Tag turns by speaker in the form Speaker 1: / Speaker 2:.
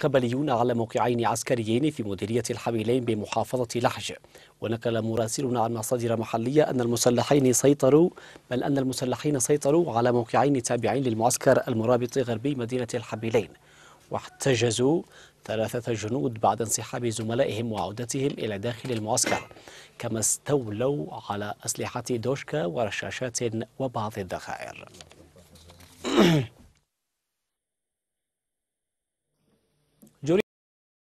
Speaker 1: قبليون على موقعين عسكريين في مديرية الحميلين بمحافظة لحج ونقل مراسلنا عن مصادر محلية أن المسلحين سيطروا بل أن المسلحين سيطروا على موقعين تابعين للمعسكر المرابط غربي مدينة الحميلين واحتجزوا ثلاثة جنود بعد انسحاب زملائهم وعودتهم إلى داخل المعسكر كما استولوا على أسلحة دوشكا ورشاشات وبعض الذخائر